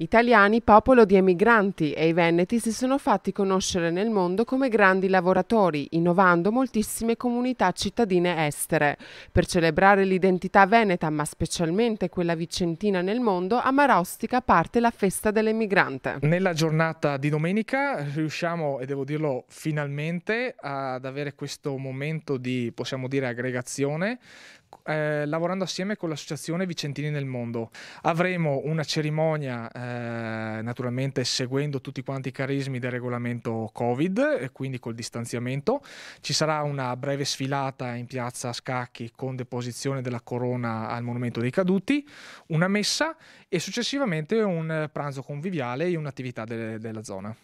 Italiani, popolo di emigranti e i Veneti si sono fatti conoscere nel mondo come grandi lavoratori, innovando moltissime comunità cittadine estere. Per celebrare l'identità veneta, ma specialmente quella vicentina nel mondo, a Marostica parte la festa dell'emigrante. Nella giornata di domenica riusciamo, e devo dirlo finalmente, ad avere questo momento di, possiamo dire, aggregazione eh, lavorando assieme con l'associazione Vicentini nel Mondo. Avremo una cerimonia eh, eh, naturalmente seguendo tutti quanti i carismi del regolamento Covid e quindi col distanziamento. Ci sarà una breve sfilata in piazza Scacchi con deposizione della corona al Monumento dei Caduti, una messa e successivamente un pranzo conviviale e un'attività de- della zona.